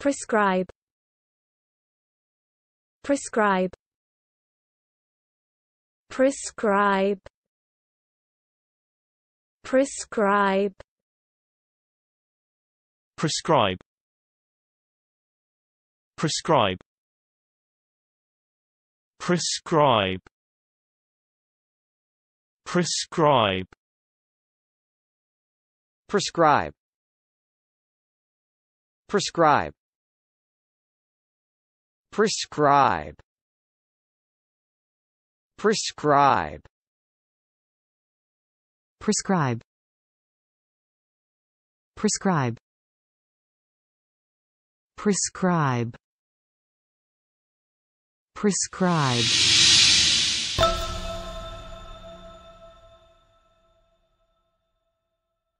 Prescribe Prescribe Prescribe Prescribe Prescribe Prescribe Prescribe Prescribe Prescribe Prescribe Prescribe Prescribe Prescribe Prescribe Prescribe Prescribe